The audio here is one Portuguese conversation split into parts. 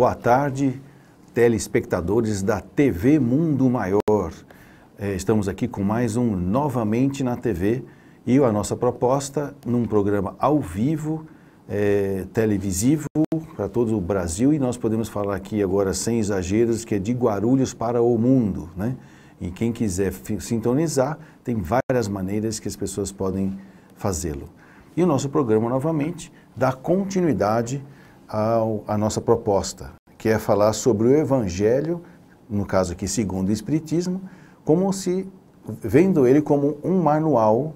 Boa tarde, telespectadores da TV Mundo Maior. É, estamos aqui com mais um Novamente na TV e a nossa proposta num programa ao vivo, é, televisivo para todo o Brasil e nós podemos falar aqui agora sem exageros que é de Guarulhos para o mundo, né? E quem quiser sintonizar, tem várias maneiras que as pessoas podem fazê-lo. E o nosso programa novamente dá continuidade ao, à nossa proposta, que é falar sobre o Evangelho, no caso aqui segundo o Espiritismo, como se vendo ele como um manual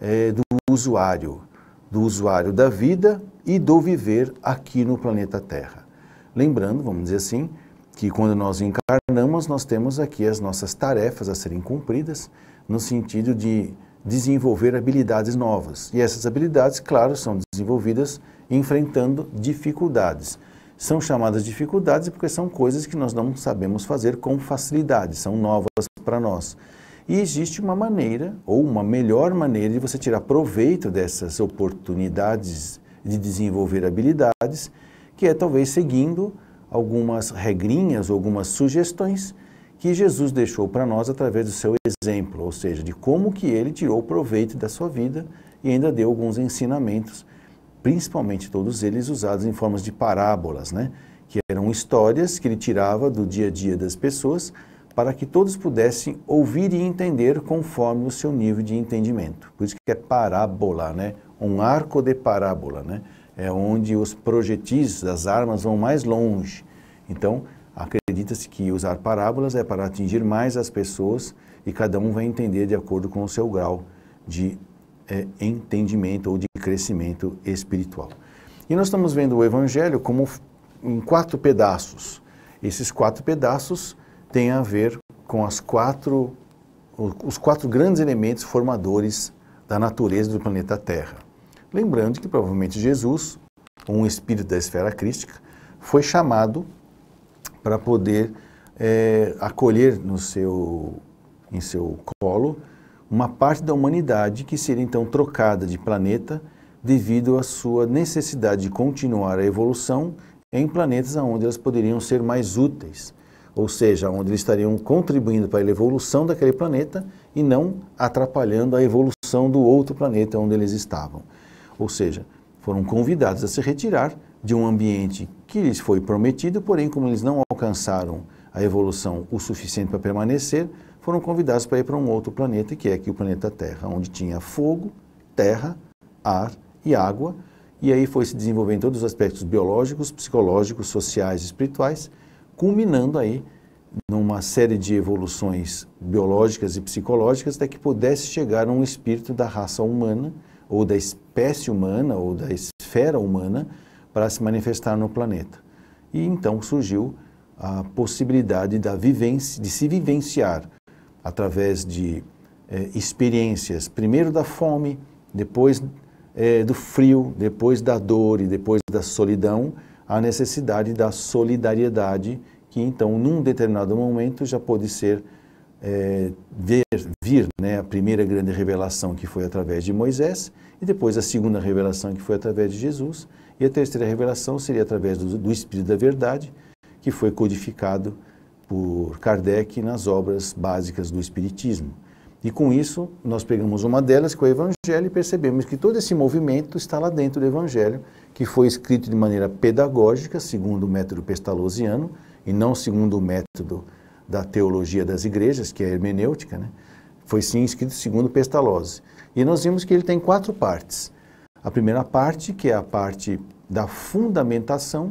é, do usuário, do usuário da vida e do viver aqui no planeta Terra. Lembrando, vamos dizer assim, que quando nós encarnamos, nós temos aqui as nossas tarefas a serem cumpridas, no sentido de desenvolver habilidades novas. E essas habilidades, claro, são desenvolvidas enfrentando dificuldades. São chamadas dificuldades porque são coisas que nós não sabemos fazer com facilidade, são novas para nós. E existe uma maneira, ou uma melhor maneira, de você tirar proveito dessas oportunidades de desenvolver habilidades, que é talvez seguindo algumas regrinhas, algumas sugestões que Jesus deixou para nós através do seu exemplo, ou seja, de como que ele tirou proveito da sua vida e ainda deu alguns ensinamentos principalmente todos eles usados em formas de parábolas, né? que eram histórias que ele tirava do dia a dia das pessoas para que todos pudessem ouvir e entender conforme o seu nível de entendimento. Por isso que é parábola, né? um arco de parábola, né? é onde os projetis das armas vão mais longe. Então, acredita-se que usar parábolas é para atingir mais as pessoas e cada um vai entender de acordo com o seu grau de é, entendimento ou de crescimento espiritual. E nós estamos vendo o Evangelho como em quatro pedaços. Esses quatro pedaços têm a ver com as quatro, os quatro grandes elementos formadores da natureza do planeta Terra. Lembrando que provavelmente Jesus, um espírito da esfera crística, foi chamado para poder é, acolher no seu, em seu colo uma parte da humanidade que seria então trocada de planeta devido à sua necessidade de continuar a evolução em planetas onde elas poderiam ser mais úteis, ou seja, onde eles estariam contribuindo para a evolução daquele planeta e não atrapalhando a evolução do outro planeta onde eles estavam. Ou seja, foram convidados a se retirar de um ambiente que lhes foi prometido, porém, como eles não alcançaram a evolução o suficiente para permanecer, foram convidados para ir para um outro planeta, que é aqui o planeta Terra, onde tinha fogo, terra, ar e água, e aí foi se desenvolvendo todos os aspectos biológicos, psicológicos, sociais e espirituais, culminando aí numa série de evoluções biológicas e psicológicas até que pudesse chegar um espírito da raça humana, ou da espécie humana, ou da esfera humana, para se manifestar no planeta. E então surgiu a possibilidade da vivência, de se vivenciar através de é, experiências, primeiro da fome, depois é, do frio, depois da dor e depois da solidão, a necessidade da solidariedade, que então, num determinado momento, já pode ser é, ver, vir né, a primeira grande revelação que foi através de Moisés, e depois a segunda revelação que foi através de Jesus, e a terceira revelação seria através do, do Espírito da Verdade, que foi codificado por Kardec nas obras básicas do Espiritismo. E com isso, nós pegamos uma delas, que é o Evangelho, e percebemos que todo esse movimento está lá dentro do Evangelho, que foi escrito de maneira pedagógica, segundo o método pestalozziano, e não segundo o método da teologia das igrejas, que é a hermenêutica, né? foi sim escrito segundo Pestalozzi. E nós vimos que ele tem quatro partes. A primeira parte, que é a parte da fundamentação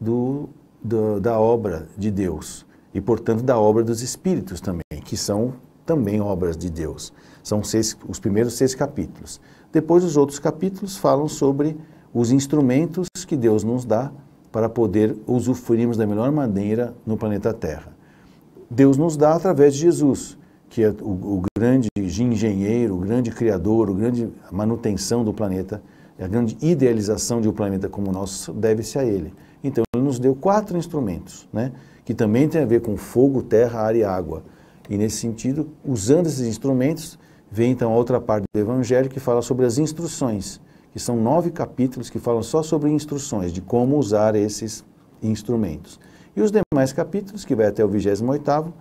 do, do da obra de Deus e, portanto, da obra dos Espíritos também, que são também obras de Deus. São seis, os primeiros seis capítulos. Depois, os outros capítulos falam sobre os instrumentos que Deus nos dá para poder usufruirmos da melhor maneira no planeta Terra. Deus nos dá através de Jesus, que é o, o grande engenheiro, o grande criador, o grande manutenção do planeta, a grande idealização de um planeta como o nosso deve-se a ele nos deu quatro instrumentos, né? que também tem a ver com fogo, terra, ar e água. E nesse sentido, usando esses instrumentos, vem então a outra parte do Evangelho que fala sobre as instruções, que são nove capítulos que falam só sobre instruções, de como usar esses instrumentos. E os demais capítulos, que vai até o 28 oitavo,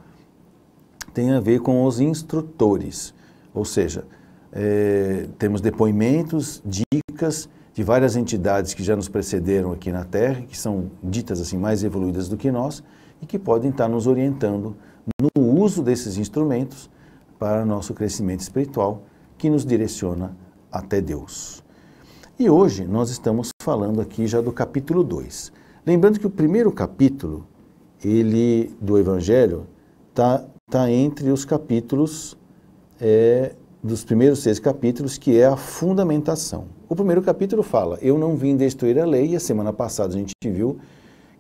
tem a ver com os instrutores, ou seja, é, temos depoimentos, dicas de várias entidades que já nos precederam aqui na Terra, que são ditas assim mais evoluídas do que nós e que podem estar nos orientando no uso desses instrumentos para nosso crescimento espiritual que nos direciona até Deus. E hoje nós estamos falando aqui já do capítulo 2. Lembrando que o primeiro capítulo ele do Evangelho está tá entre os capítulos é, dos primeiros seis capítulos, que é a fundamentação. O primeiro capítulo fala: Eu não vim destruir a lei, e a semana passada a gente viu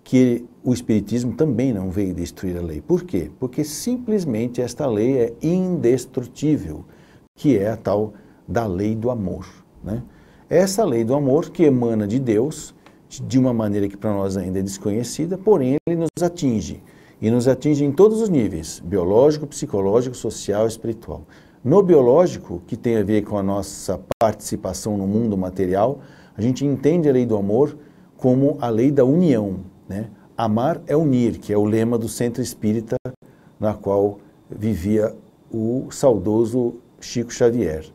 que o Espiritismo também não veio destruir a lei. Por quê? Porque simplesmente esta lei é indestrutível, que é a tal da lei do amor. Né? Essa lei do amor que emana de Deus, de uma maneira que para nós ainda é desconhecida, porém ele nos atinge. E nos atinge em todos os níveis: biológico, psicológico, social, espiritual. No biológico, que tem a ver com a nossa participação no mundo material, a gente entende a lei do amor como a lei da união. Né? Amar é unir, que é o lema do centro espírita na qual vivia o saudoso Chico Xavier.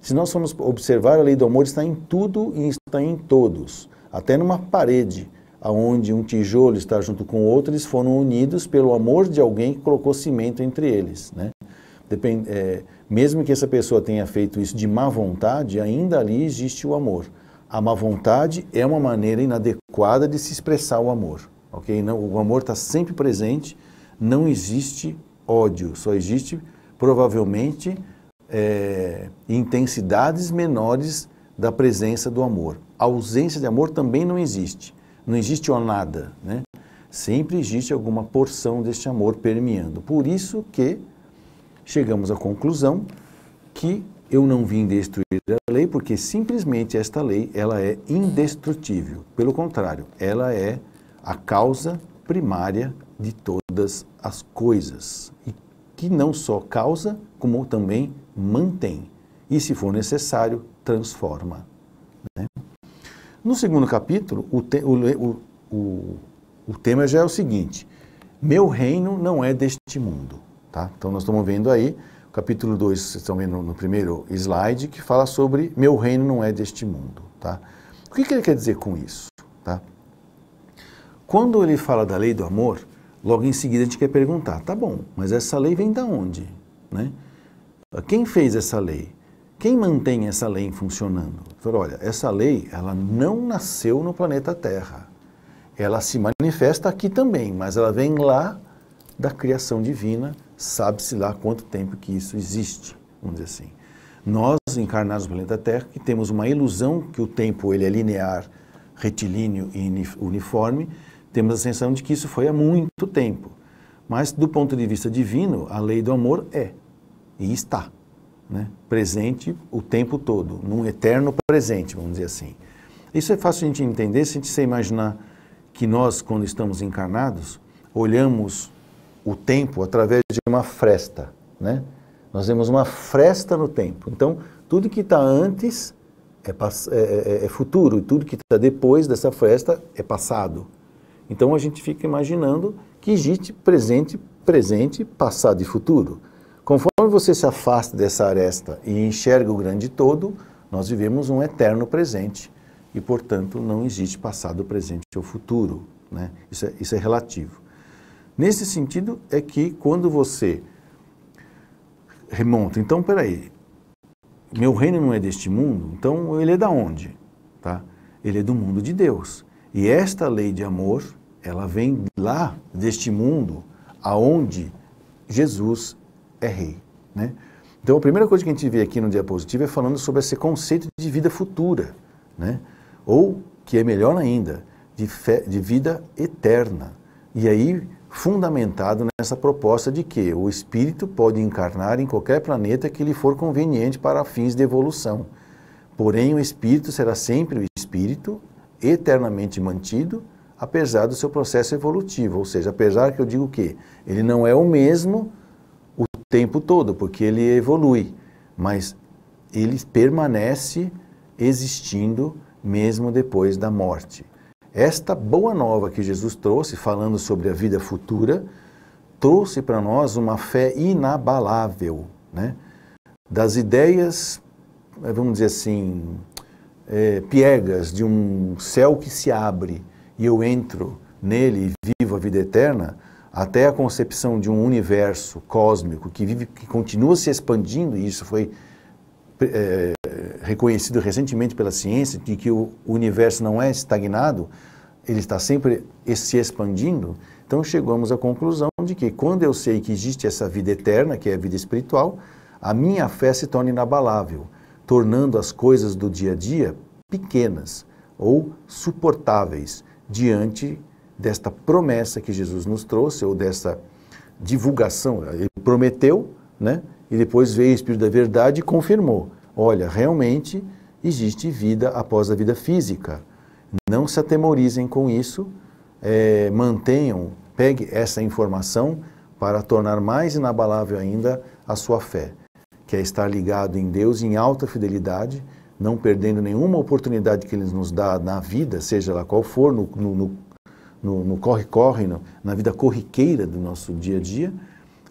Se nós formos observar, a lei do amor está em tudo e está em todos, até numa parede aonde um tijolo está junto com outro, eles foram unidos pelo amor de alguém que colocou cimento entre eles. Né? Depende, é, mesmo que essa pessoa tenha feito isso de má vontade, ainda ali existe o amor. A má vontade é uma maneira inadequada de se expressar o amor, ok? Não, o amor está sempre presente, não existe ódio, só existe provavelmente é, intensidades menores da presença do amor. A ausência de amor também não existe, não existe o nada, né? Sempre existe alguma porção deste amor permeando. Por isso que chegamos à conclusão que eu não vim destruir a lei, porque simplesmente esta lei ela é indestrutível. Pelo contrário, ela é a causa primária de todas as coisas, e que não só causa, como também mantém, e se for necessário, transforma. Né? No segundo capítulo, o, te, o, o, o tema já é o seguinte: meu reino não é deste mundo. Tá? Então nós estamos vendo aí, capítulo 2, vocês estão vendo no primeiro slide, que fala sobre meu reino não é deste mundo. Tá? O que, que ele quer dizer com isso? Tá? Quando ele fala da lei do amor, logo em seguida a gente quer perguntar, tá bom, mas essa lei vem da onde? Né? Quem fez essa lei? Quem mantém essa lei funcionando? Falei, olha, essa lei ela não nasceu no planeta Terra. Ela se manifesta aqui também, mas ela vem lá da criação divina, sabe-se lá quanto tempo que isso existe, vamos dizer assim. Nós, encarnados no planeta Terra, que temos uma ilusão que o tempo ele é linear, retilíneo e uniforme, temos a sensação de que isso foi há muito tempo. Mas, do ponto de vista divino, a lei do amor é e está né? presente o tempo todo, num eterno presente, vamos dizer assim. Isso é fácil a gente entender se a gente se imaginar que nós, quando estamos encarnados, olhamos o tempo através de uma fresta, né? Nós vemos uma fresta no tempo. Então, tudo que está antes é é, é, é, é futuro, e tudo que está depois dessa fresta é passado. Então, a gente fica imaginando que existe presente, presente, passado e futuro. Conforme você se afasta dessa aresta e enxerga o grande todo, nós vivemos um eterno presente e, portanto, não existe passado, presente ou futuro. Né? Isso, é, isso é relativo. Nesse sentido é que quando você remonta, então peraí, meu reino não é deste mundo, então ele é da onde? Tá? Ele é do mundo de Deus. E esta lei de amor, ela vem lá deste mundo aonde Jesus é rei, né? Então a primeira coisa que a gente vê aqui no diapositivo é falando sobre esse conceito de vida futura, né? Ou que é melhor ainda, de, fé, de vida eterna. E aí fundamentado nessa proposta de que o espírito pode encarnar em qualquer planeta que lhe for conveniente para fins de evolução. Porém, o espírito será sempre o espírito, eternamente mantido, apesar do seu processo evolutivo. Ou seja, apesar que eu digo que ele não é o mesmo o tempo todo, porque ele evolui, mas ele permanece existindo mesmo depois da morte. Esta boa nova que Jesus trouxe, falando sobre a vida futura, trouxe para nós uma fé inabalável, né? das ideias, eh, vamos dizer assim, é, piegas de um céu que se abre e eu entro nele e vivo a vida eterna, até a concepção de um universo cósmico que vive, que continua se expandindo, e isso foi é, reconhecido recentemente pela ciência de que o universo não é estagnado, ele está sempre se expandindo, então chegamos à conclusão de que quando eu sei que existe essa vida eterna, que é a vida espiritual, a minha fé se torna inabalável, tornando as coisas do dia a dia pequenas ou suportáveis diante desta promessa que Jesus nos trouxe ou dessa divulgação. Ele prometeu, né? E depois veio o Espírito da Verdade e confirmou: olha, realmente existe vida após a vida física. Não se atemorizem com isso, é, mantenham, pegue essa informação para tornar mais inabalável ainda a sua fé, que é estar ligado em Deus em alta fidelidade, não perdendo nenhuma oportunidade que Ele nos dá na vida, seja lá qual for, no corre-corre, na vida corriqueira do nosso dia a dia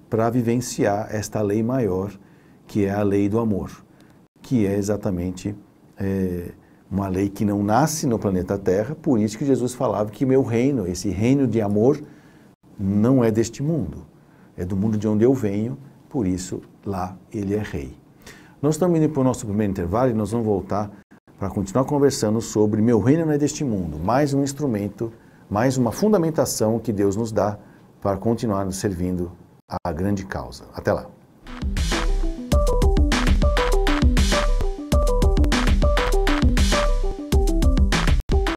para vivenciar esta lei maior, que é a lei do amor, que é exatamente é, uma lei que não nasce no planeta Terra, por isso que Jesus falava que meu reino, esse reino de amor, não é deste mundo, é do mundo de onde eu venho, por isso lá ele é rei. Nós estamos indo para o nosso primeiro intervalo e nós vamos voltar para continuar conversando sobre Meu Reino não é deste mundo, mais um instrumento, mais uma fundamentação que Deus nos dá para continuarmos servindo a grande causa. Até lá.